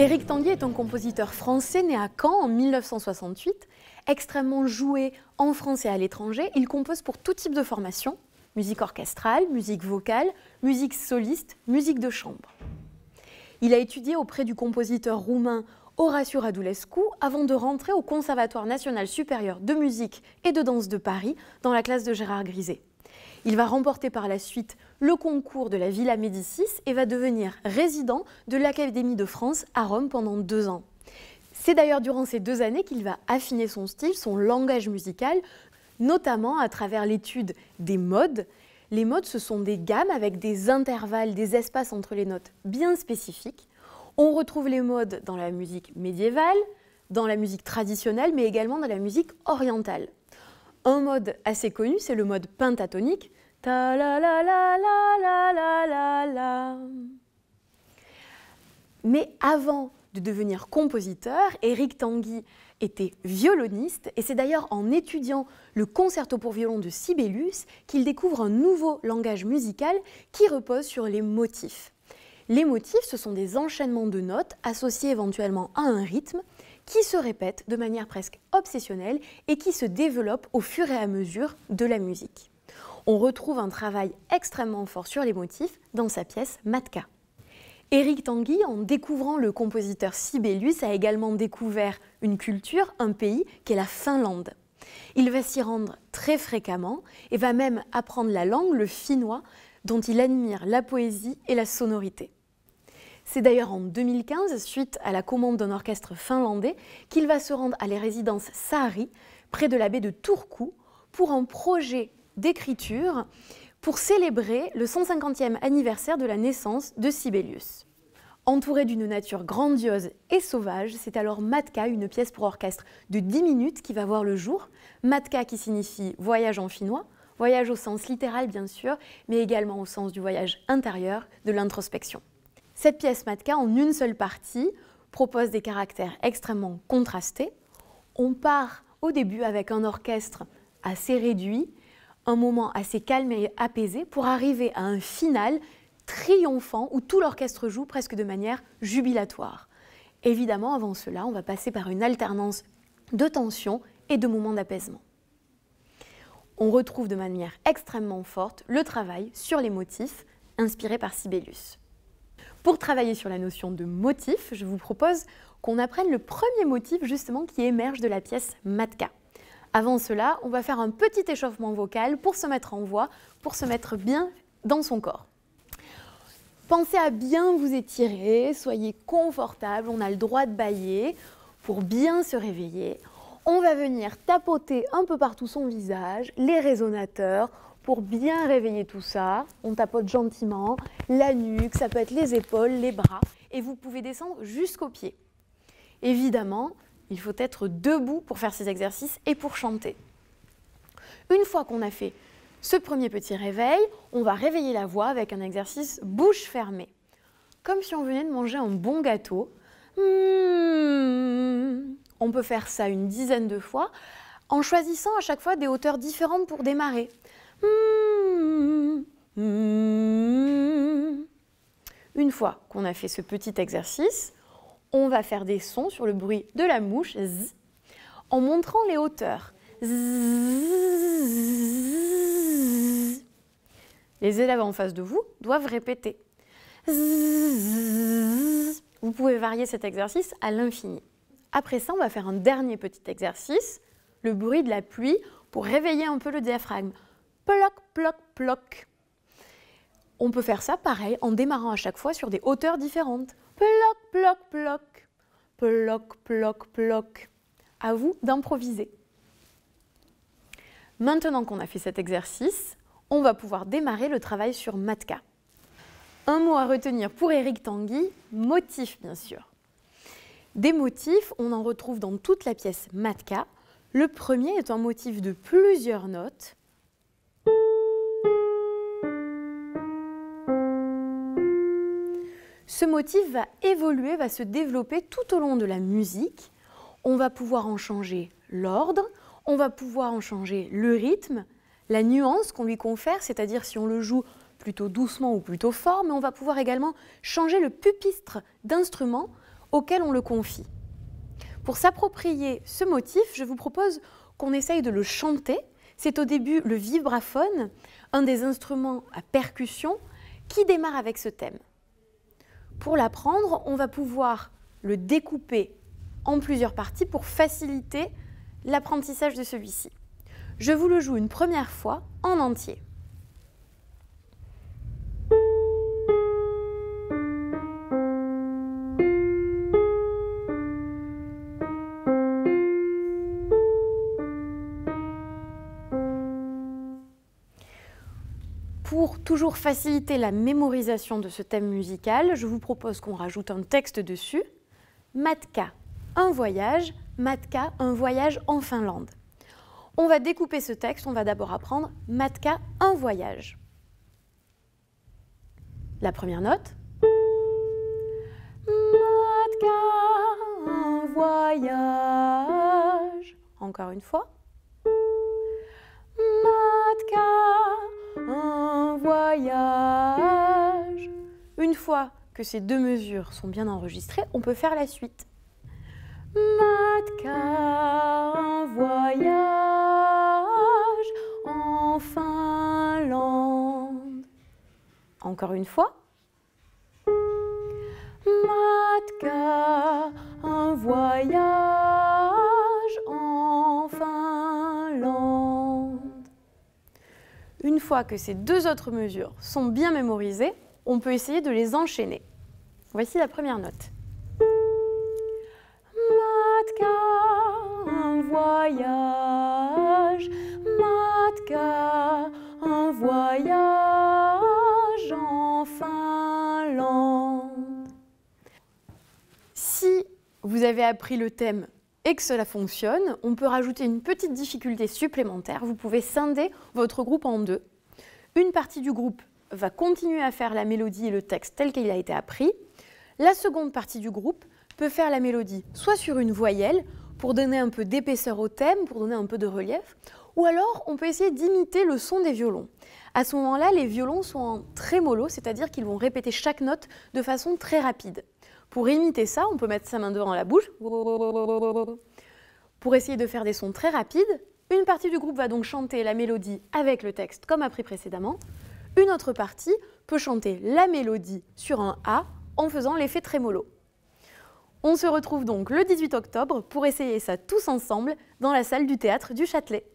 Éric Tanguy est un compositeur français né à Caen en 1968. Extrêmement joué en France et à l'étranger, il compose pour tout type de formation musique orchestrale, musique vocale, musique soliste, musique de chambre. Il a étudié auprès du compositeur roumain Horacio Radulescu avant de rentrer au Conservatoire national supérieur de musique et de danse de Paris dans la classe de Gérard Griset. Il va remporter par la suite le concours de la Villa Médicis et va devenir résident de l'Académie de France à Rome pendant deux ans. C'est d'ailleurs durant ces deux années qu'il va affiner son style, son langage musical, notamment à travers l'étude des modes. Les modes, ce sont des gammes avec des intervalles, des espaces entre les notes bien spécifiques. On retrouve les modes dans la musique médiévale, dans la musique traditionnelle, mais également dans la musique orientale. Un mode assez connu, c'est le mode pentatonique. la Mais avant de devenir compositeur, Eric Tanguy était violoniste et c'est d'ailleurs en étudiant le concerto pour violon de Sibelius qu'il découvre un nouveau langage musical qui repose sur les motifs. Les motifs, ce sont des enchaînements de notes associés éventuellement à un rythme qui se répètent de manière presque obsessionnelle et qui se développent au fur et à mesure de la musique. On retrouve un travail extrêmement fort sur les motifs dans sa pièce Matka. Éric Tanguy, en découvrant le compositeur Sibelius, a également découvert une culture, un pays, qu'est la Finlande. Il va s'y rendre très fréquemment et va même apprendre la langue, le finnois, dont il admire la poésie et la sonorité. C'est d'ailleurs en 2015, suite à la commande d'un orchestre finlandais, qu'il va se rendre à les résidences Sahari, près de la baie de Turku, pour un projet d'écriture pour célébrer le 150e anniversaire de la naissance de Sibelius. Entouré d'une nature grandiose et sauvage, c'est alors Matka, une pièce pour orchestre de 10 minutes qui va voir le jour. Matka qui signifie voyage en finnois, voyage au sens littéral bien sûr, mais également au sens du voyage intérieur, de l'introspection. Cette pièce Matka, en une seule partie, propose des caractères extrêmement contrastés. On part au début avec un orchestre assez réduit, un moment assez calme et apaisé, pour arriver à un final triomphant où tout l'orchestre joue presque de manière jubilatoire. Évidemment, avant cela, on va passer par une alternance de tension et de moments d'apaisement. On retrouve de manière extrêmement forte le travail sur les motifs inspirés par Sibelius. Pour travailler sur la notion de motif, je vous propose qu'on apprenne le premier motif justement qui émerge de la pièce Matka. Avant cela, on va faire un petit échauffement vocal pour se mettre en voix, pour se mettre bien dans son corps. Pensez à bien vous étirer, soyez confortable, on a le droit de bailler pour bien se réveiller. On va venir tapoter un peu partout son visage, les résonateurs, pour bien réveiller tout ça, on tapote gentiment la nuque, ça peut être les épaules, les bras, et vous pouvez descendre jusqu'aux pieds. Évidemment, il faut être debout pour faire ces exercices et pour chanter. Une fois qu'on a fait ce premier petit réveil, on va réveiller la voix avec un exercice bouche fermée. Comme si on venait de manger un bon gâteau. Hmm. On peut faire ça une dizaine de fois en choisissant à chaque fois des hauteurs différentes pour démarrer. Une fois qu'on a fait ce petit exercice, on va faire des sons sur le bruit de la mouche z, en montrant les hauteurs. Les élèves en face de vous doivent répéter. Vous pouvez varier cet exercice à l'infini. Après ça, on va faire un dernier petit exercice, le bruit de la pluie, pour réveiller un peu le diaphragme ploc, ploc, ploc. On peut faire ça pareil en démarrant à chaque fois sur des hauteurs différentes. Ploc, ploc, ploc. Ploc, ploc, ploc. À vous d'improviser. Maintenant qu'on a fait cet exercice, on va pouvoir démarrer le travail sur Matka. Un mot à retenir pour Eric Tanguy, motif bien sûr. Des motifs, on en retrouve dans toute la pièce Matka. Le premier est un motif de plusieurs notes Ce motif va évoluer, va se développer tout au long de la musique. On va pouvoir en changer l'ordre, on va pouvoir en changer le rythme, la nuance qu'on lui confère, c'est-à-dire si on le joue plutôt doucement ou plutôt fort, mais on va pouvoir également changer le pupitre d'instrument auquel on le confie. Pour s'approprier ce motif, je vous propose qu'on essaye de le chanter. C'est au début le vibraphone, un des instruments à percussion, qui démarre avec ce thème. Pour l'apprendre, on va pouvoir le découper en plusieurs parties pour faciliter l'apprentissage de celui-ci. Je vous le joue une première fois en entier. pour toujours faciliter la mémorisation de ce thème musical, je vous propose qu'on rajoute un texte dessus. Matka, un voyage, Matka, un voyage en Finlande. On va découper ce texte, on va d'abord apprendre Matka, un voyage. La première note. Matka, un voyage. Encore une fois. fois que ces deux mesures sont bien enregistrées, on peut faire la suite. Matka voyage en Encore une fois. Matka voyage en Une fois que ces deux autres mesures sont bien mémorisées, on peut essayer de les enchaîner. Voici la première note. Matka, un voyage. Matka, un voyage en Finlande. Si vous avez appris le thème et que cela fonctionne, on peut rajouter une petite difficulté supplémentaire. Vous pouvez scinder votre groupe en deux. Une partie du groupe va continuer à faire la mélodie et le texte tel qu'il a été appris. La seconde partie du groupe peut faire la mélodie soit sur une voyelle pour donner un peu d'épaisseur au thème, pour donner un peu de relief, ou alors on peut essayer d'imiter le son des violons. À ce moment-là, les violons sont en trémolo, c'est-à-dire qu'ils vont répéter chaque note de façon très rapide. Pour imiter ça, on peut mettre sa main devant la bouche. Pour essayer de faire des sons très rapides, une partie du groupe va donc chanter la mélodie avec le texte comme appris précédemment. Une autre partie peut chanter la mélodie sur un A en faisant l'effet trémolo. On se retrouve donc le 18 octobre pour essayer ça tous ensemble dans la salle du théâtre du Châtelet.